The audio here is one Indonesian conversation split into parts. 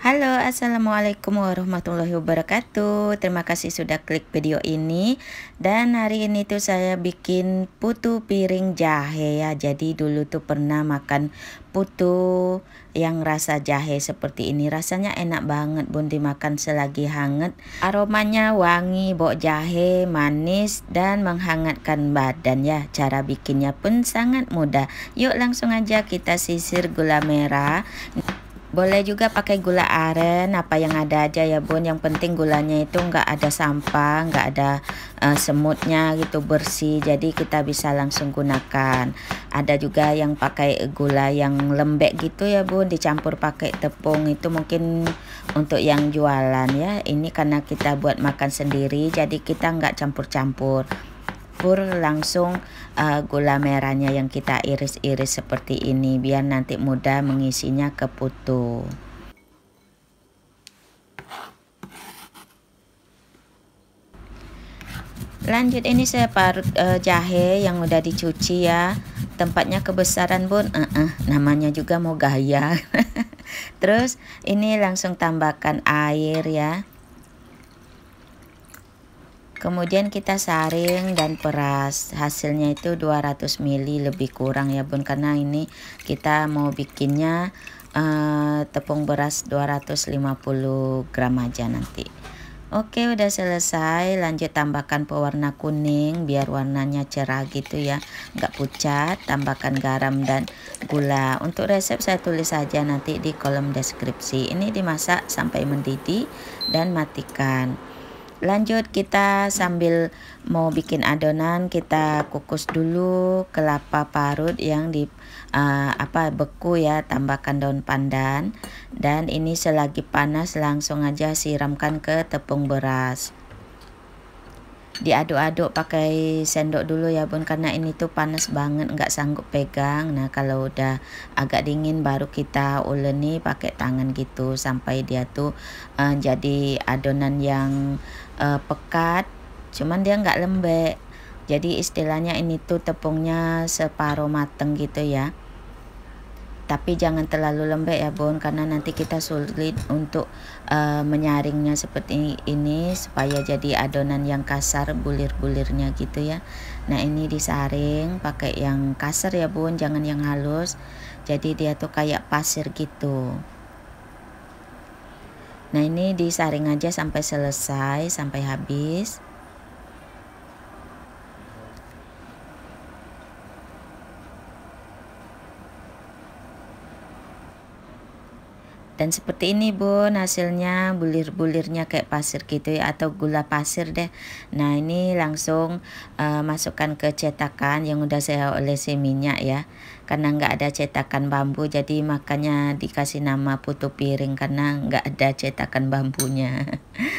Halo, Assalamualaikum warahmatullahi wabarakatuh Terima kasih sudah klik video ini Dan hari ini tuh saya bikin putu piring jahe ya Jadi dulu tuh pernah makan putu yang rasa jahe seperti ini Rasanya enak banget bun dimakan selagi hangat Aromanya wangi, bok jahe, manis dan menghangatkan badan ya Cara bikinnya pun sangat mudah Yuk langsung aja kita sisir gula merah boleh juga pakai gula aren apa yang ada aja ya bun. Yang penting gulanya itu nggak ada sampah, nggak ada uh, semutnya gitu bersih. Jadi kita bisa langsung gunakan. Ada juga yang pakai gula yang lembek gitu ya bun, dicampur pakai tepung itu mungkin untuk yang jualan ya. Ini karena kita buat makan sendiri, jadi kita nggak campur-campur dapur langsung uh, gula merahnya yang kita iris-iris seperti ini biar nanti mudah mengisinya ke putu. Lanjut ini saya parut uh, eh, jahe yang udah dicuci ya. Tempatnya kebesaran bun, uh -uh, namanya juga mau gaya. Terus ini langsung tambahkan air ya. Kemudian kita saring dan peras. Hasilnya itu 200 ml lebih kurang ya Bun karena ini kita mau bikinnya uh, tepung beras 250 gram aja nanti. Oke udah selesai lanjut tambahkan pewarna kuning biar warnanya cerah gitu ya nggak pucat tambahkan garam dan gula untuk resep saya tulis saja nanti di kolom deskripsi ini dimasak sampai mendidih dan matikan lanjut kita sambil mau bikin adonan kita kukus dulu kelapa parut yang di uh, apa beku ya tambahkan daun pandan dan ini selagi panas langsung aja siramkan ke tepung beras diaduk-aduk pakai sendok dulu ya bun karena ini tuh panas banget nggak sanggup pegang nah kalau udah agak dingin baru kita uleni pakai tangan gitu sampai dia tuh uh, jadi adonan yang uh, pekat cuman dia nggak lembek jadi istilahnya ini tuh tepungnya separuh mateng gitu ya tapi jangan terlalu lembek ya Bun karena nanti kita sulit untuk uh, menyaringnya seperti ini supaya jadi adonan yang kasar bulir-bulirnya gitu ya nah ini disaring pakai yang kasar ya Bun jangan yang halus jadi dia tuh kayak pasir gitu nah ini disaring aja sampai selesai sampai habis dan seperti ini bun hasilnya bulir-bulirnya kayak pasir gitu ya atau gula pasir deh nah ini langsung uh, masukkan ke cetakan yang udah saya olesi minyak ya karena nggak ada cetakan bambu jadi makanya dikasih nama putu piring karena nggak ada cetakan bambunya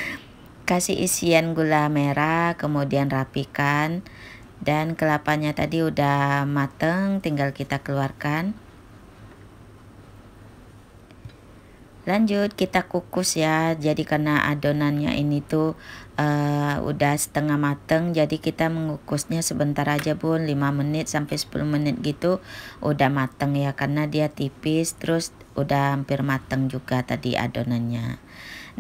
kasih isian gula merah kemudian rapikan dan kelapanya tadi udah mateng tinggal kita keluarkan lanjut kita kukus ya jadi karena adonannya ini tuh uh, udah setengah mateng jadi kita mengukusnya sebentar aja bun 5 menit sampai 10 menit gitu udah mateng ya karena dia tipis terus udah hampir mateng juga tadi adonannya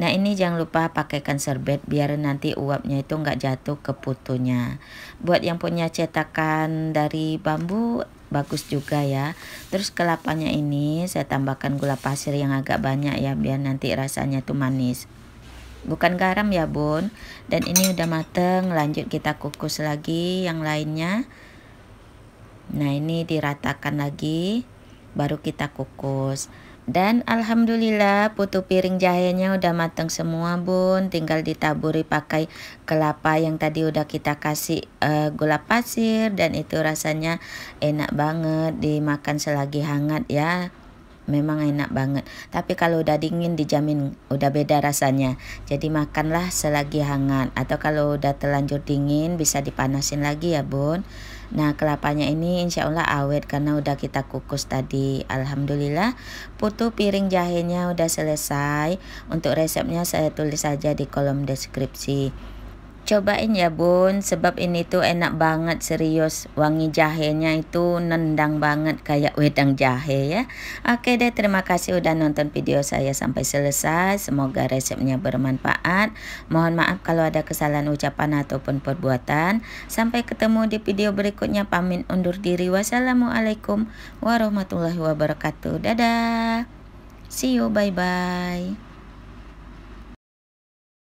nah ini jangan lupa pakaikan serbet biar nanti uapnya itu nggak jatuh ke putunya buat yang punya cetakan dari bambu bagus juga ya terus kelapanya ini saya tambahkan gula pasir yang agak banyak ya biar nanti rasanya tuh manis bukan garam ya bun dan ini udah mateng lanjut kita kukus lagi yang lainnya nah ini diratakan lagi baru kita kukus dan alhamdulillah putu piring jahenya udah mateng semua bun Tinggal ditaburi pakai kelapa yang tadi udah kita kasih uh, gula pasir Dan itu rasanya enak banget dimakan selagi hangat ya memang enak banget. Tapi kalau udah dingin dijamin udah beda rasanya. Jadi makanlah selagi hangat atau kalau udah terlanjur dingin bisa dipanasin lagi ya bun. Nah kelapanya ini insya Allah awet karena udah kita kukus tadi. Alhamdulillah putu piring jahenya udah selesai. Untuk resepnya saya tulis saja di kolom deskripsi. Cobain ya bun, sebab ini tuh enak banget serius. Wangi jahenya itu nendang banget kayak wedang jahe ya. Oke deh, terima kasih udah nonton video saya sampai selesai. Semoga resepnya bermanfaat. Mohon maaf kalau ada kesalahan ucapan ataupun perbuatan. Sampai ketemu di video berikutnya. Pamit undur diri. Wassalamualaikum warahmatullahi wabarakatuh. Dadah. See you, bye-bye.